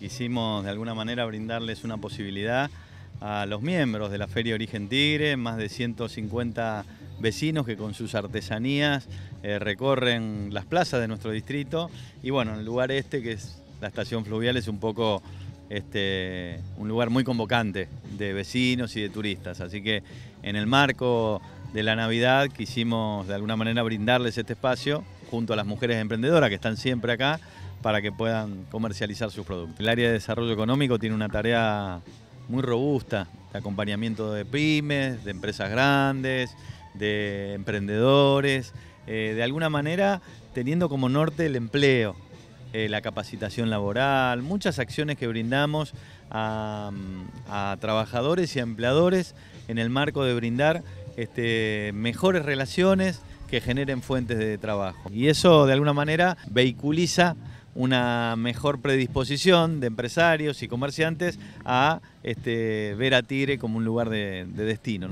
Quisimos de alguna manera brindarles una posibilidad a los miembros de la Feria Origen Tigre, más de 150 vecinos que con sus artesanías eh, recorren las plazas de nuestro distrito y bueno, el lugar este que es la estación fluvial es un poco este, un lugar muy convocante de vecinos y de turistas, así que en el marco de la Navidad quisimos de alguna manera brindarles este espacio junto a las mujeres emprendedoras que están siempre acá para que puedan comercializar sus productos. El área de desarrollo económico tiene una tarea muy robusta de acompañamiento de pymes, de empresas grandes, de emprendedores, eh, de alguna manera teniendo como norte el empleo, eh, la capacitación laboral, muchas acciones que brindamos mm, a, trabajadores y a empleadores en el marco de brindar este, mejores relaciones que generen fuentes de trabajo. Y eso de alguna manera vehiculiza una mejor predisposición de empresarios y comerciantes a este, ver a Tigre como un lugar de destino.